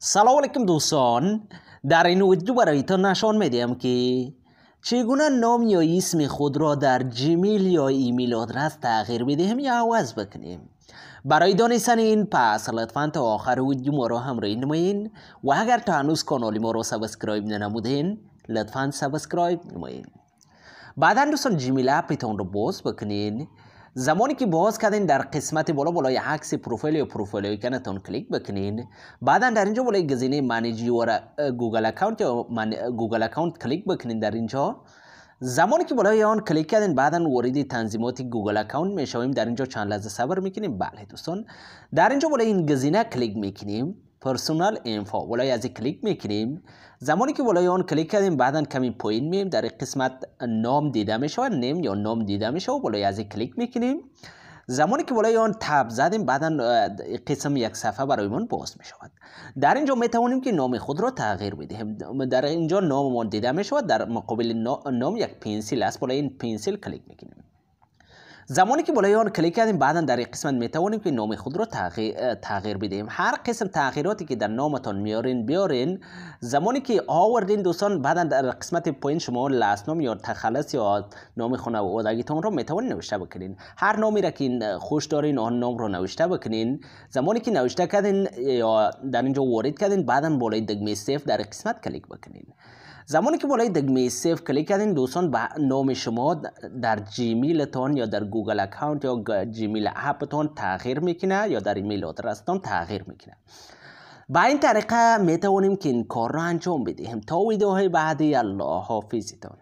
سلام علیکم دوستان در این ویدیو برایتان نشان میدیم که چگونه نام یا اسم خود را در جیمیل یا ایمیل آدرس تغییر بدهیم یا عوض بکنیم برای دانستن این پس لطفا تا آخر ویدیو ما را همراهی نمایین و اگر تا هنوز کانال ما را سبسکرایب ننمودین لطفا سبسکرایب نمایین بعدا دوستان جیمیل اپتان را باز بکنین زمانی که باز کردین در قسمت بالا بالای عکس پروفایل یا پروفایل تون کلیک بکنین بعدا در اینجا بالای گزینه منیج گوگل اکاونت یا من... گوگل کلیک بکنین در اینجا زمانی که بالای آن کلیک کردین بعدا وارد تنظیمات گوگل اکاونت میشویم در اینجا چند لحظه صبر میکنیم بله دوستان در اینجا بالای این گزینه کلیک میکنیم پرسونال اینفو ولای از کلیک میکنیم زمانی که ولای آن کلیک کردیم بعدا کمی پایین میم در قسمت نام دیده میشه نیم یا نام دیده میشه ولای از کلیک میکنیم زمانی که ولای آن تب زدیم بعدا قسم یک صفحه برایمان باز می شود در اینجا میتوانیم که نام خود را تغییر بدهیم در اینجا ناممان دیده می شود در مقابل نام یک پنسیل است ولای این پنسیل کلیک میکنیم. زمانی که بالای آن کلیک کردیم بعدا در این قسمت می که نام خود را تغییر, بدیم هر قسم تغییراتی که در نامتان میارین بیارین زمانی که آوردین دوستان بعدا در قسمت پایین شما لاس نام یا تخلص یا نام و را می نوشته بکنین هر نامی را که خوش دارین آن نام را نوشته بکنین زمانی که نوشته کردین یا در اینجا وارد کردین بعدا بالای دگمه صفر در قسمت کلیک بکنین زمانی که بالای دگمه سیف کلیک کردین دوستان به نام شما در جیمیل تان یا در گوگل اکاونت یا جیمیل تان تغییر میکنه یا در ایمیل آدرستان تغییر میکنه با این طریقه میتوانیم که این کار را انجام بدهیم تا ویدیوهای بعدی الله حافظتان